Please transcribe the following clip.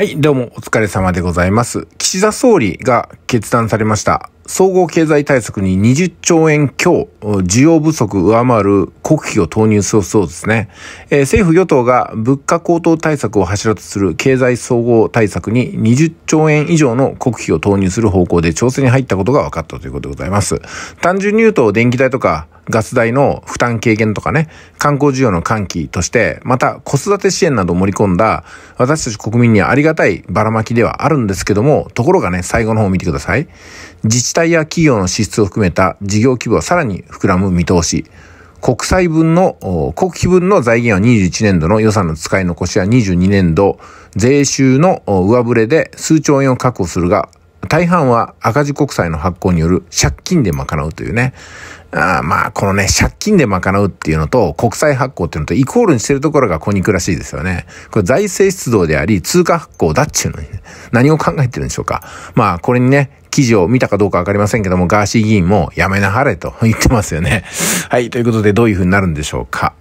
はい、どうもお疲れ様でございます。岸田総理が決断されました。総合経済対策に20兆円強、需要不足上回る国費を投入するそうですね、えー、政府与党が物価高騰対策を柱とする経済総合対策に20兆円以上の国費を投入する方向で調整に入ったことが分かったということでございます。単純に言うと電気代とかガス代の負担軽減とかね、観光需要の喚起として、また子育て支援などを盛り込んだ私たち国民にはありがたいばらまきではあるんですけども、ところがね、最後の方を見てください。ださい。自治体や企業の支出を含めた事業規模はさらに膨らむ見通し。国債分の、国費分の財源は21年度の予算の使い残しは22年度、税収の上振れで数兆円を確保するが、大半は赤字国債の発行による借金で賄うというね。あまあ、このね、借金で賄うっていうのと、国債発行っていうのと、イコールにしてるところが行くらしいですよね。これ財政出動であり、通貨発行だっちゅうのに、ね、何を考えてるんでしょうか。まあ、これにね、記事を見たかどうかわかりませんけども、ガーシー議員もやめなはれと言ってますよね。はい、ということでどういうふうになるんでしょうか。